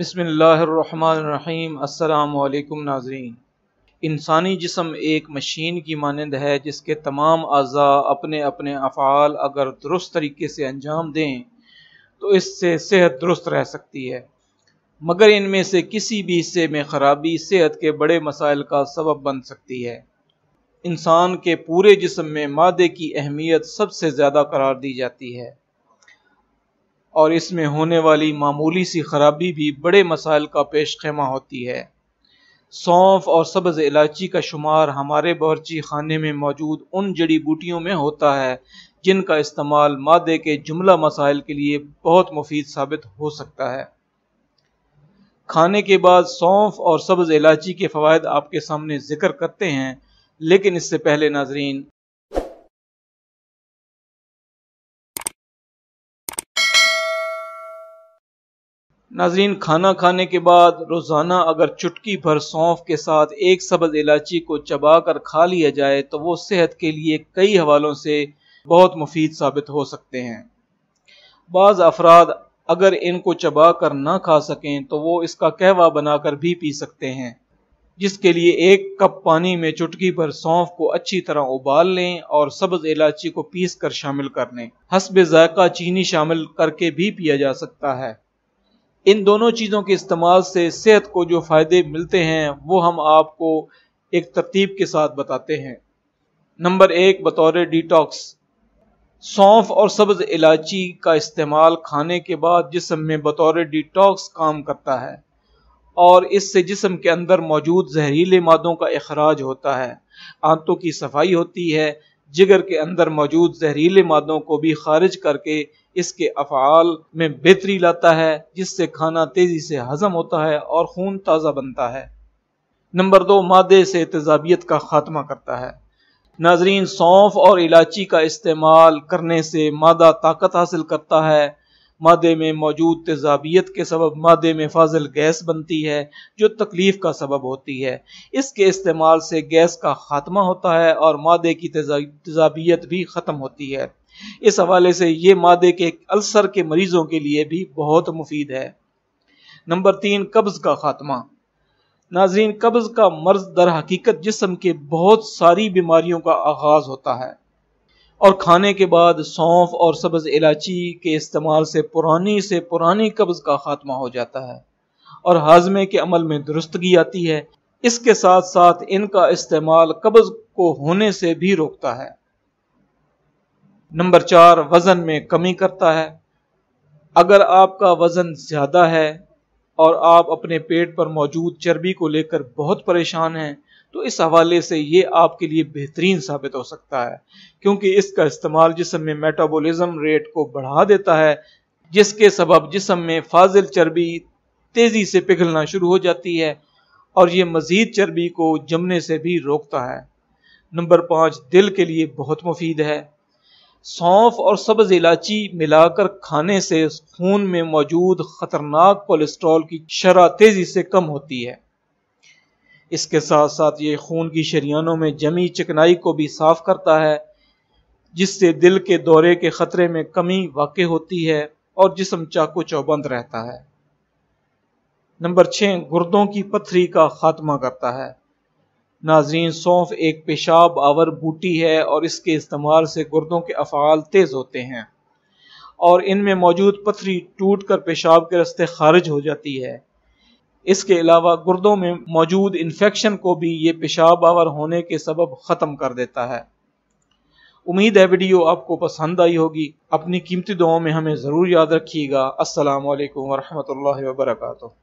बसमीम् अल्लाम नाजरीन इंसानी जिसम एक मशीन की मानंद है जिसके तमाम अज़ा अपने अपने अफ़ाल अगर दुरुस्त तरीके से अंजाम दें तो इससे सेहत दुरुस्त रह सकती है मगर इनमें से किसी भी हिस्से में ख़राबी सेहत के बड़े मसाइल का सबब बन सकती है इंसान के पूरे जिसम में मादे की अहमियत सबसे ज़्यादा करार दी जाती है और इसमें होने वाली मामूली सी खराबी भी बड़े मसाइल का पेश खेमा होती है सौंफ और सब्ज़ इलायची का शुमार हमारे बावरची खाने में मौजूद उन जड़ी बूटियों में होता है जिनका इस्तेमाल मादे के जुमला मसाइल के लिए बहुत मुफीद साबित हो सकता है खाने के बाद सौंफ और सब्ज़ इलायची के फ़वाद आपके सामने ज़िक्र करते हैं लेकिन इससे पहले नाजरीन नाजरीन खाना खाने के बाद रोज़ाना अगर चुटकी भर सौंफ के साथ एक सब्ज इलायची को चबा कर खा लिया जाए तो वो सेहत के लिए कई हवालों से बहुत मुफीद साबित हो सकते हैं बाज़ अफराद अगर इनको चबा कर ना खा सकें तो वो इसका कहवा बनाकर भी पी सकते हैं जिसके लिए एक कप पानी में चुटकी भर सौंफ को अच्छी तरह उबाल लें और सब्ज इलायची को पीस कर शामिल कर लें हसब जायका चीनी शामिल करके भी पिया जा सकता है इन दोनों चीज़ों के इस्तेमाल से सेहत को जो फ़ायदे मिलते हैं वो हम आपको एक तरतीब के साथ बताते हैं नंबर एक बतौर डिटॉक्स सौंफ और सब्ज इलायची का इस्तेमाल खाने के बाद जिसम में बतौर डिटॉक्स काम करता है और इससे जिसम के अंदर मौजूद जहरीले मादों का अखराज होता है आंतों की सफाई होती है जिगर के अंदर मौजूद जहरीले मादों को भी खारिज करके इसके अफ़ाल में बेहतरी लाता है जिससे खाना तेज़ी से हजम होता है और खून ताज़ा बनता है नंबर दो मादे से तेजाबियत का खात्मा करता है नाजरीन सौंफ और इलायची का इस्तेमाल करने से मादा ताकत हासिल करता है मादे में मौजूद तेजाबियत के सबब मादे में फाजल गैस बनती है जो तकलीफ का सबब होती है इसके इस्तेमाल से गैस का खात्मा होता है और मादे की तेजाबियत भी ख़त्म होती है इस हवाले से ये मादे के अल्सर के मरीजों के लिए भी बहुत मुफीद है नंबर तीन कब्ज़ का खात्मा नाजरीन कब्ज़ का मर्ज दर हकीकत जिसम के बहुत सारी बीमारियों का आगाज़ होता है और खाने के बाद सौंफ और सब्ज़ इलायची के इस्तेमाल से पुरानी से पुरानी कब्ज़ का खात्मा हो जाता है और हाजमे के अमल में दुरुस्तगी आती है इसके साथ साथ इनका इस्तेमाल कब्ज़ को होने से भी रोकता है नंबर चार वज़न में कमी करता है अगर आपका वज़न ज़्यादा है और आप अपने पेट पर मौजूद चर्बी को लेकर बहुत परेशान हैं तो इस हवाले से ये आपके लिए बेहतरीन साबित हो सकता है क्योंकि इसका इस्तेमाल जिसम में मेटाबोलिज्म रेट को बढ़ा देता है जिसके सबब जिसम में फाजिल चर्बी तेज़ी से पिघलना शुरू हो जाती है और ये मज़ीद चर्बी को जमने से भी रोकता है नंबर पाँच दिल के लिए बहुत मुफीद है सौंफ और सब्ज़ इलाची मिलाकर खाने से खून में मौजूद ख़तरनाक कोलेस्ट्रॉल की शरह तेज़ी से कम होती है इसके साथ साथ ये खून की शरियानों में जमी चिकनाई को भी साफ करता है जिससे दिल के दौरे के ख़तरे में कमी वाक़ होती है और जिसम चाकू चौबंद रहता है नंबर छः गुर्दों की पथरी का खात्मा करता है नाजरीन सौंफ एक पेशाब आवर बूटी है और इसके इस्तेमाल से गुर्दों के अफ़ाल तेज़ होते हैं और इनमें मौजूद पथरी टूट कर पेशाब के रस्ते खारिज हो जाती है इसके अलावा गुर्दों में मौजूद इन्फेक्शन को भी ये पेशाब आवर होने के सबब ख़त्म कर देता है उम्मीद है वीडियो आपको पसंद आई होगी अपनी कीमती दुआओं में हमें ज़रूर याद रखिएगा असलकम वरहमल वर्का